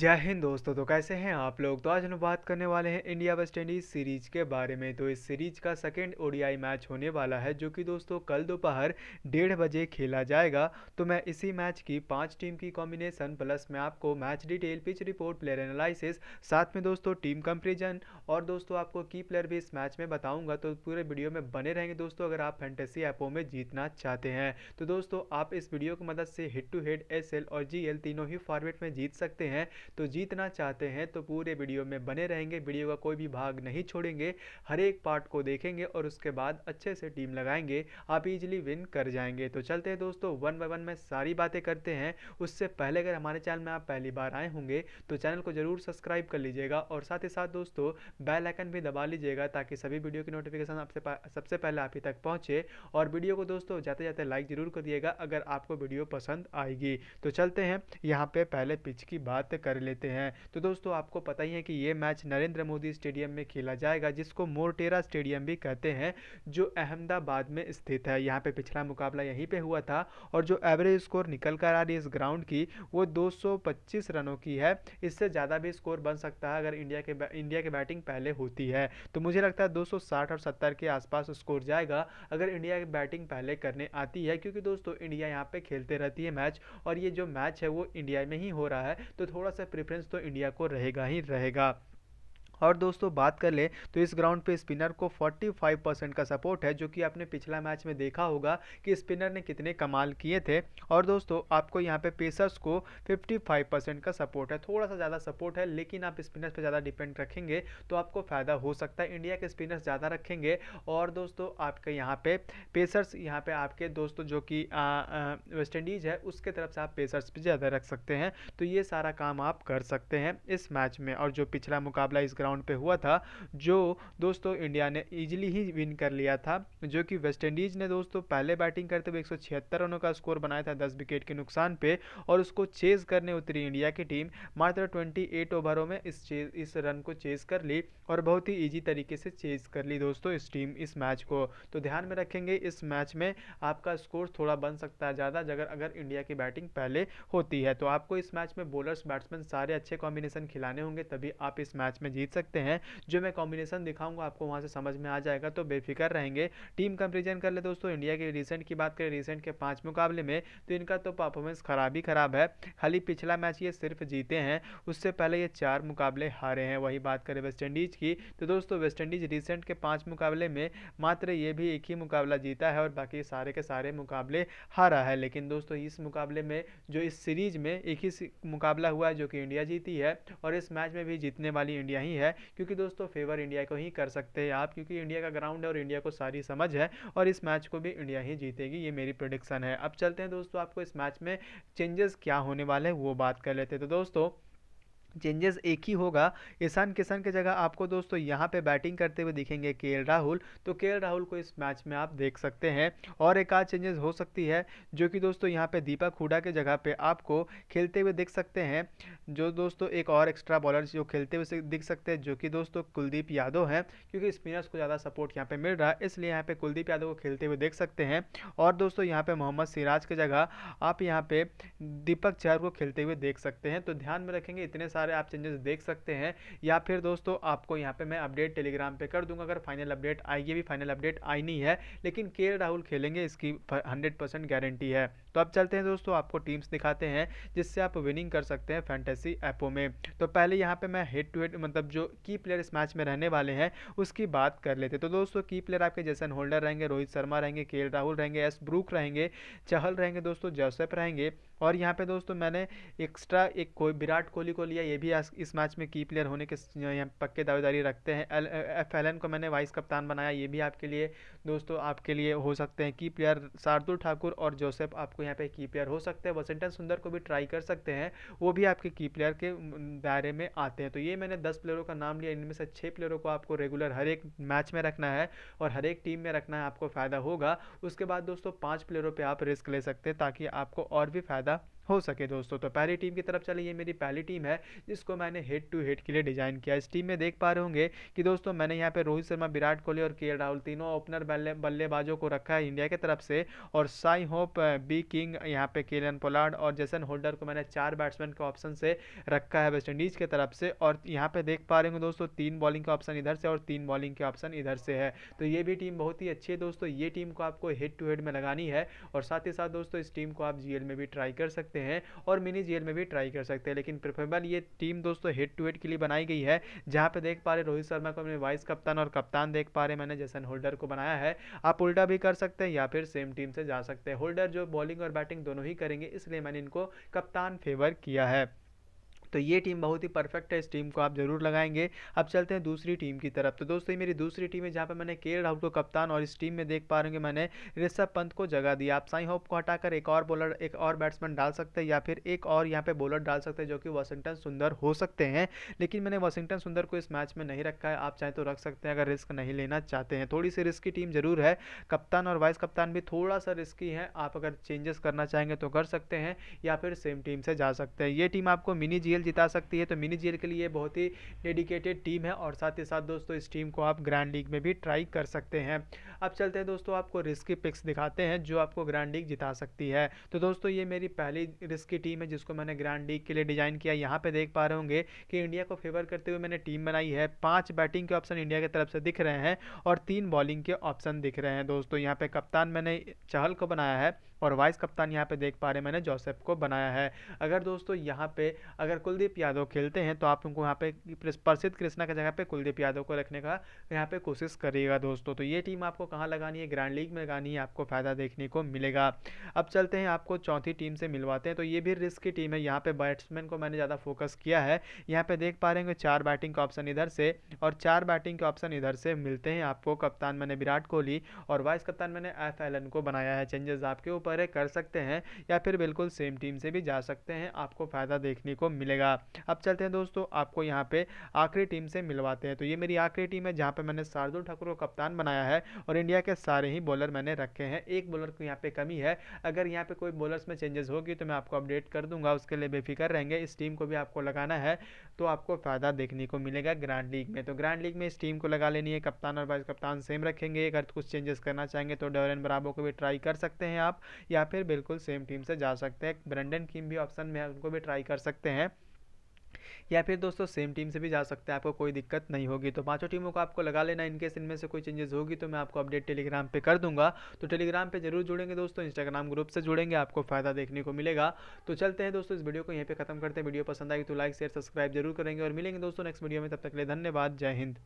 जय हिंद दोस्तों तो कैसे हैं आप लोग तो आज हम बात करने वाले हैं इंडिया वेस्ट इंडीज सीरीज के बारे में तो इस सीरीज का सेकेंड ओडीआई मैच होने वाला है जो कि दोस्तों कल दोपहर डेढ़ बजे खेला जाएगा तो मैं इसी मैच की पांच टीम की कॉम्बिनेशन प्लस मैं आपको match detail pitch report player analysis साथ में दोस्तों टीम कंपेरिजन और दोस्तों आपको की प्लेयर भी इस मैच में बताऊँगा तो पूरे वीडियो में बने रहेंगे दोस्तों अगर आप फैंटेसी ऐपों में जीतना चाहते हैं तो दोस्तों आप इस वीडियो की मदद से हेड टू हेड एस और जी तीनों ही फॉर्मेट में जीत सकते हैं तो जीतना चाहते हैं तो पूरे वीडियो में बने रहेंगे वीडियो का कोई भी भाग नहीं छोड़ेंगे हर एक पार्ट को देखेंगे और उसके बाद अच्छे से टीम लगाएंगे आप ईजिली विन कर जाएंगे तो चलते हैं दोस्तों वन बाय वन में सारी बातें करते हैं उससे पहले अगर हमारे चैनल में आप पहली बार आए होंगे तो चैनल को ज़रूर सब्सक्राइब कर लीजिएगा और साथ ही साथ दोस्तों बेल आइकन भी दबा लीजिएगा ताकि सभी वीडियो की नोटिफिकेशन आपसे सबसे पहले आप ही तक पहुँचे और वीडियो को दोस्तों जाते जाते लाइक ज़रूर कर दिएगा अगर आपको वीडियो पसंद आएगी तो चलते हैं यहाँ पर पहले पिच की बात कर कर लेते हैं तो दोस्तों आपको पता ही है कि ये मैच नरेंद्र मोदी स्टेडियम में खेला जाएगा जिसको मोरटेरा स्टेडियम भी कहते हैं जो अहमदाबाद में स्थित है यहाँ पे पिछला मुकाबला यहीं पे हुआ था और जो एवरेज स्कोर निकल कर आ रही इस ग्राउंड की वो 225 रनों की है इससे ज़्यादा भी स्कोर बन सकता है अगर इंडिया के इंडिया की बैटिंग पहले होती है तो मुझे लगता है 260 और 70 के आसपास स्कोर जाएगा अगर इंडिया की बैटिंग पहले करने आती है क्योंकि दोस्तों इंडिया यहाँ पे खेलते रहती है मैच और ये जो मैच है वो इंडिया में ही हो रहा है तो थोड़ा सा प्रेफरेंस तो इंडिया को रहेगा ही रहेगा और दोस्तों बात कर ले तो इस ग्राउंड पे स्पिनर को 45 परसेंट का सपोर्ट है जो कि आपने पिछला मैच में देखा होगा कि स्पिनर ने कितने कमाल किए थे और दोस्तों आपको यहाँ पे पेसर्स को 55 परसेंट का सपोर्ट है थोड़ा सा ज़्यादा सपोर्ट है लेकिन आप स्पिनर्स पर ज़्यादा डिपेंड रखेंगे तो आपको फ़ायदा हो सकता है इंडिया के स्पिनर्स ज़्यादा रखेंगे और दोस्तों आपके यहाँ पे पेसर्स यहाँ पे आपके दोस्तों जो कि वेस्ट इंडीज़ है उसके तरफ से आप पेसर्स भी ज़्यादा रख सकते हैं तो ये सारा काम आप कर सकते हैं इस मैच में और जो पिछला मुकाबला इस ग्राउंड राउंड पे हुआ था जो दोस्तों इंडिया ने इजीली ही विन कर लिया था जो कि वेस्ट इंडीज़ ने दोस्तों पहले बैटिंग करते हुए एक रनों का स्कोर बनाया था दस विकेट के नुकसान पर और उसको चेज़ करने उतरी इंडिया की टीम मात्र ट्वेंटी ओवरों में इस चेज इस रन को चेज़ कर ली और बहुत ही ईजी तरीके से चेज़ कर ली दोस्तों इस टीम इस मैच को तो ध्यान में रखेंगे इस मैच में आपका स्कोर थोड़ा बन सकता है ज़्यादा जगह अगर इंडिया की बैटिंग पहले होती है तो आपको इस मैच में बॉलर्स बैट्समैन सारे अच्छे कॉम्बिनेशन खिलाने होंगे तभी आप इस मैच में जीत सकते सकते हैं जो मैं कॉम्बिनेशन दिखाऊंगा आपको वहाँ से समझ में आ जाएगा तो बेफिक्र रहेंगे टीम कंपेरिजन कर ले दोस्तों इंडिया के रिसेंट की बात करें रिसेंट के पाँच मुकाबले में तो इनका तो परफॉर्मेंस ख़राब ही ख़राब है खाली पिछला मैच ये सिर्फ जीते हैं उससे पहले ये चार मुकाबले हारे हैं वही बात करें वेस्ट इंडीज़ की तो दोस्तों वेस्ट इंडीज़ रिसेंट के पाँच मुकाबले में मात्र ये भी एक ही मुकाबला जीता है और बाकी सारे के सारे मुकाबले हारा है लेकिन दोस्तों इस मुकाबले में जो इस सीरीज में एक ही मुकाबला हुआ है जो कि इंडिया जीती है और इस मैच में भी जीतने वाली इंडिया ही है है क्योंकि दोस्तों फेवर इंडिया को ही कर सकते हैं आप क्योंकि इंडिया का ग्राउंड है और इंडिया को सारी समझ है और इस मैच को भी इंडिया ही जीतेगी ये मेरी प्रोडिक्शन है अब चलते हैं दोस्तों आपको इस मैच में चेंजेस क्या होने वाले हैं वो बात कर लेते हैं तो दोस्तों चेंजेस एक ही होगा ईशान किशन की जगह आपको दोस्तों यहाँ पे बैटिंग करते हुए दिखेंगे के राहुल तो के राहुल को इस मैच में आप देख सकते हैं और एक आध चेंजेस हो सकती है जो कि दोस्तों यहाँ पे दीपक हुडा के जगह पे आपको खेलते हुए देख सकते हैं जो दोस्तों एक और एक्स्ट्रा बॉलर जो खेलते हुए दिख सकते हैं जो कि दोस्तों कुलदीप यादव हैं क्योंकि स्पिनर्स को ज़्यादा सपोर्ट यहाँ पर मिल रहा है इसलिए यहाँ पर कुलदीप यादव को खेलते हुए देख सकते हैं और दोस्तों यहाँ पर मोहम्मद सिराज की जगह आप यहाँ पर दीपक चहर को खेलते हुए देख सकते हैं तो ध्यान में रखेंगे इतने सारे सारे आप चेंजेस देख सकते हैं या फिर दोस्तों आपको यहाँ पे मैं अपडेट टेलीग्राम पे कर दूंगा अगर फाइनल अपडेट आई ये भी फाइनल अपडेट आई नहीं है लेकिन के राहुल खेलेंगे इसकी हंड्रेड परसेंट गारंटी है तो अब चलते हैं दोस्तों आपको टीम्स दिखाते हैं जिससे आप विनिंग कर सकते हैं फैंटेसी ऐपों में तो पहले यहाँ पर मैं हेड टू हेड मतलब जो की प्लेयर इस मैच में रहने वाले हैं उसकी बात कर लेते तो दोस्तों की प्लेयर आपके जैसन होल्डर रहेंगे रोहित शर्मा रहेंगे के राहुल रहेंगे एस ब्रूक रहेंगे चहल रहेंगे दोस्तों जोसेफ रहेंगे और यहाँ पे दोस्तों मैंने एक्स्ट्रा एक कोई विराट कोहली को लिया ये भी इस मैच में की प्लेयर होने के पक्के दावेदारी रखते हैं एफ एल एन को मैंने वाइस कप्तान बनाया ये भी आपके लिए दोस्तों आपके लिए हो सकते हैं की प्लेयर शार्दुल ठाकुर और जोसेफ आपको यहाँ पे की प्लेयर हो सकते हैं वॉशिंगटन सुंदर को भी ट्राई कर सकते हैं वो भी आपके की प्लेयर के दायरे में आते हैं तो ये मैंने दस प्लेयरों का नाम लिया इनमें से छः प्लेयरों को आपको रेगुलर हर एक मैच में रखना है और हर एक टीम में रखना है आपको फ़ायदा होगा उसके बाद दोस्तों पाँच प्लेयरों पर आप रिस्क ले सकते हैं ताकि आपको और भी फ़ायदा हो सके दोस्तों तो पहली टीम की तरफ चलिए ये मेरी पहली टीम है जिसको मैंने हेड टू हेड के लिए डिज़ाइन किया इस टीम में देख पा रहे होंगे कि दोस्तों मैंने यहाँ पे रोहित शर्मा विराट कोहली और के राहुल तीनों ओपनर बल्ले बल्लेबाजों को रखा है इंडिया की तरफ से और साई होप बी किंग यहाँ पे केलन पोलार्ड और जैसन होल्डर को मैंने चार बैट्समैन के ऑप्शन से रखा है वेस्ट इंडीज़ की तरफ से और यहाँ पर देख पा रहे होंगे दोस्तों तीन बॉलिंग का ऑप्शन इधर से और तीन बॉलिंग के ऑप्शन इधर से है तो ये भी टीम बहुत ही अच्छी है दोस्तों ये टीम को आपको हेड टू हेड में लगानी है और साथ ही साथ दोस्तों इस टीम को आप जी में भी ट्राई कर सकते सकते हैं और मिनी जेल में भी ट्राई कर सकते हैं लेकिन प्रिफेबल ये टीम दोस्तों हेड टू हेड के लिए बनाई गई है जहाँ पे देख पा रहे रोहित शर्मा को अपने वाइस कप्तान और कप्तान देख पा रहे मैंने जैसन होल्डर को बनाया है आप उल्टा भी कर सकते हैं या फिर सेम टीम से जा सकते हैं होल्डर जो बॉलिंग और बैटिंग दोनों ही करेंगे इसलिए मैंने इनको कप्तान फेवर किया है तो ये टीम बहुत ही परफेक्ट है इस टीम को आप जरूर लगाएंगे अब चलते हैं दूसरी टीम की तरफ तो दोस्तों ये मेरी दूसरी टीम है जहाँ पर मैंने के राहुल को कप्तान और इस टीम में देख पा रहे मैंने ऋषभ पंत को जगह दिया आप साई होप को हटाकर एक और बॉलर एक और बैट्समैन डाल सकते हैं या फिर एक और यहाँ पर बॉलर डाल सकते हैं जो कि वाशिंगटन सुंदर हो सकते हैं लेकिन मैंने वाशिंगटन सुंदर को इस मैच में नहीं रखा है आप चाहें तो रख सकते हैं अगर रिस्क नहीं लेना चाहते हैं थोड़ी सी रिस्की टीम जरूर है कप्तान और वाइस कप्तान भी थोड़ा सा रिस्की है आप अगर चेंजेस करना चाहेंगे तो कर सकते हैं या फिर सेम टीम से जा सकते हैं ये टीम आपको मिनी जीएल जीएल जिता सकती है तो मिनी जीएल के लिए बहुत ही डेडिकेटेड टीम है और साथ ही साथ दोस्तों इस टीम को आप ग्रैंड लीग में भी ट्राई कर सकते हैं अब चलते हैं दोस्तों आपको रिस्की पिक्स दिखाते हैं जो आपको ग्रैंड लीग जिता सकती है तो दोस्तों ये मेरी पहली रिस्की टीम है जिसको मैंने ग्रैंड लीग के लिए डिज़ाइन किया यहाँ पर देख पा रहे होंगे कि इंडिया को फेवर करते हुए मैंने टीम बनाई है पाँच बैटिंग के ऑप्शन इंडिया की तरफ से दिख रहे हैं और तीन बॉलिंग के ऑप्शन दिख रहे हैं दोस्तों यहाँ पर कप्तान मैंने चहल को बनाया है और वाइस कप्तान यहाँ पे देख पा रहे मैंने जोसेफ को बनाया है अगर दोस्तों यहाँ पे अगर कुलदीप यादव खेलते हैं तो आप उनको यहाँ पे प्रसिद्ध कृष्णा के जगह पे कुलदीप यादव को रखने का यहाँ पे कोशिश करिएगा दोस्तों तो ये टीम आपको कहाँ लगानी है ग्रैंड लीग में लगानी है आपको फ़ायदा देखने को मिलेगा अब चलते हैं आपको चौथी टीम से मिलवाते हैं तो ये भी रिस्क की टीम है यहाँ पे बैट्समैन को मैंने ज़्यादा फोकस किया है यहाँ पे देख पा रहे हैं चार बैटिंग का ऑप्शन इधर से और चार बैटिंग के ऑप्शन इधर से मिलते हैं आपको कप्तान मैंने विराट कोहली और वाइस कप्तान मैंने एफ एलन को बनाया है चेंजेस आपके ऊपर वगैरह कर सकते हैं या फिर बिल्कुल सेम टीम से भी जा सकते हैं आपको फ़ायदा देखने को मिलेगा अब चलते हैं दोस्तों आपको यहाँ पे आखिरी टीम से मिलवाते हैं तो ये मेरी आखिरी टीम है जहाँ पे मैंने शार्दुल ठाकुर को कप्तान बनाया है और इंडिया के सारे ही बॉलर मैंने रखे हैं एक बॉलर की यहाँ पे कमी है अगर यहाँ पे कोई बॉलर्स में चेंजेस होगी तो मैं आपको अपडेट कर दूंगा उसके लिए बेफिक्र रहेंगे इस टीम को भी आपको लगाना है तो आपको फ़ायदा देखने को मिलेगा ग्रैंड लीग में तो ग्रैंड लीग में इस टीम को लगा लेनी है कप्तान और वाइस कप्तान सेम रखेंगे अगर कुछ चेंजेस करना चाहेंगे तो डोरेन बराबो को भी ट्राई कर सकते हैं आप या फिर बिल्कुल सेम टीम से जा सकते हैं ब्रेंडन कीम भी ऑप्शन में उनको भी ट्राई कर सकते हैं या फिर दोस्तों सेम टीम से भी जा सकते हैं आपको कोई दिक्कत नहीं होगी तो पांचों टीमों को आपको लगा लेना इनके इनमें से कोई चेंजेस होगी तो मैं आपको अपडेट टेलीग्राम पे कर दूंगा तो टेलीग्राम पे जरूर जुड़ेंगे दोस्तों इंस्टाग्राम ग्रुप से जुड़ेंगे आपको फायदा देखने को मिलेगा तो चलते हैं दोस्तों इस वीडियो को यहीं पर खत्म करते हैं वीडियो पसंद आई तो लाइक शेयर सब्सक्राइब जरूर करेंगे और मिलेंगे दोस्तों नेक्स्ट वीडियो में तब तक ले धन्यवाद जय हिंद